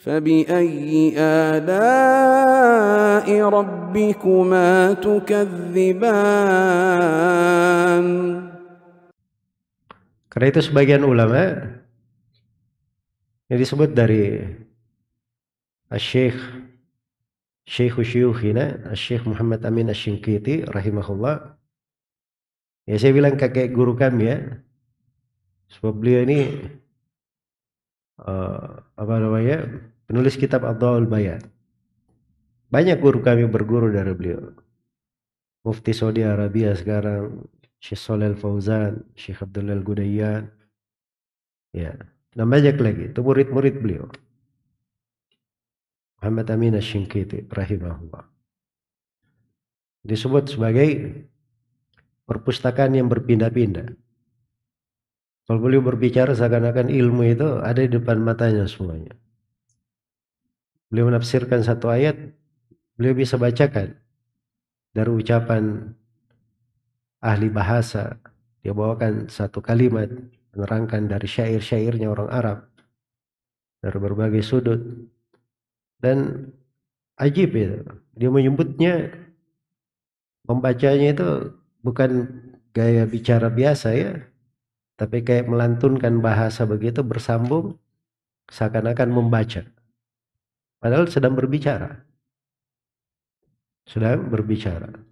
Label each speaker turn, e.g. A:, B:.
A: فبأي آلاء ربكما تكذبان Karena itu sebagian ulama yang disebut dari Syekh Syekh Syuyukhina Syekh Muhammad Amin Asyinkiti rahimahullah ya saya bilang kakek guru kami ya sebab beliau ini uh, apa namanya penulis kitab Abdul Bayan. Banyak guru kami berguru dari beliau. Mufti Saudi Arabia sekarang, Syekh Solel Fauzan, Syekh Abdullah Gudayan Ya, dan banyak lagi. Itu murid-murid beliau. Muhammad Amin Ashinkiti rahimahullah. Disebut sebagai perpustakaan yang berpindah-pindah. Kalau beliau berbicara seakan-akan ilmu itu ada di depan matanya semuanya. Beliau menafsirkan satu ayat, beliau bisa bacakan dari ucapan ahli bahasa. Dia bawakan satu kalimat menerangkan dari syair-syairnya orang Arab dari berbagai sudut dan ajib itu dia menyebutnya membacanya itu bukan gaya bicara biasa ya tapi kayak melantunkan bahasa begitu bersambung seakan-akan membaca. Padahal sedang berbicara. Sedang
B: berbicara.